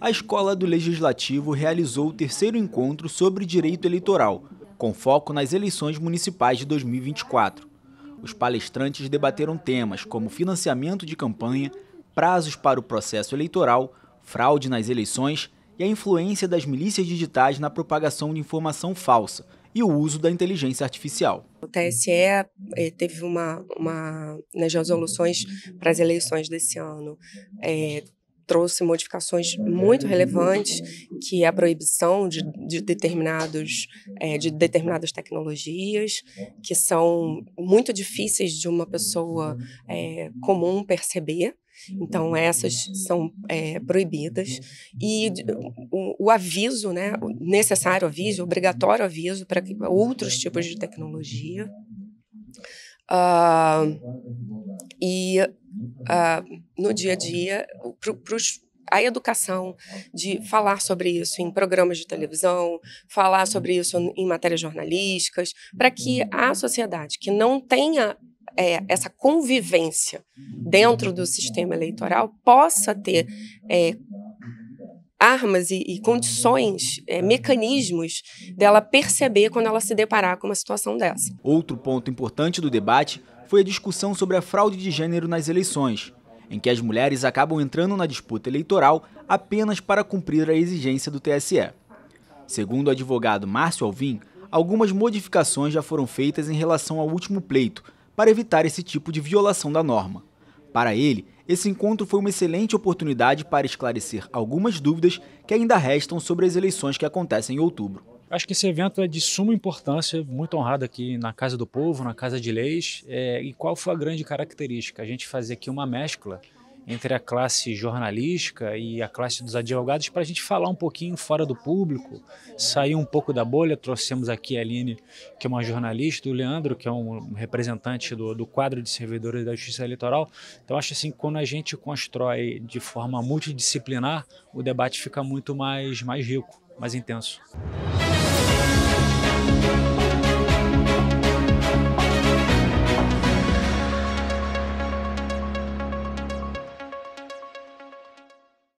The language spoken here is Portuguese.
a Escola do Legislativo realizou o terceiro encontro sobre direito eleitoral, com foco nas eleições municipais de 2024. Os palestrantes debateram temas como financiamento de campanha, prazos para o processo eleitoral, fraude nas eleições e a influência das milícias digitais na propagação de informação falsa e o uso da inteligência artificial. O TSE eh, teve uma, uma nas resoluções para as eleições desse ano, é, trouxe modificações uhum. muito relevantes, uhum. que é a proibição de, de determinados, é, de determinadas tecnologias, que são muito difíceis de uma pessoa é, comum perceber. Então, essas são é, proibidas. E o, o, aviso, né, o necessário aviso, obrigatório aviso para outros tipos de tecnologia. Uh, e uh, no dia a dia, para os a educação de falar sobre isso em programas de televisão, falar sobre isso em matérias jornalísticas, para que a sociedade que não tenha é, essa convivência dentro do sistema eleitoral possa ter é, armas e, e condições, é, mecanismos dela perceber quando ela se deparar com uma situação dessa. Outro ponto importante do debate foi a discussão sobre a fraude de gênero nas eleições, em que as mulheres acabam entrando na disputa eleitoral apenas para cumprir a exigência do TSE. Segundo o advogado Márcio Alvim, algumas modificações já foram feitas em relação ao último pleito para evitar esse tipo de violação da norma. Para ele, esse encontro foi uma excelente oportunidade para esclarecer algumas dúvidas que ainda restam sobre as eleições que acontecem em outubro. Acho que esse evento é de suma importância, muito honrado aqui na Casa do Povo, na Casa de Leis. É, e qual foi a grande característica? A gente fazer aqui uma mescla entre a classe jornalística e a classe dos advogados para a gente falar um pouquinho fora do público, sair um pouco da bolha. Trouxemos aqui a Aline, que é uma jornalista, o Leandro, que é um representante do, do quadro de servidores da Justiça Eleitoral. Então, acho assim, quando a gente constrói de forma multidisciplinar, o debate fica muito mais, mais rico, mais intenso.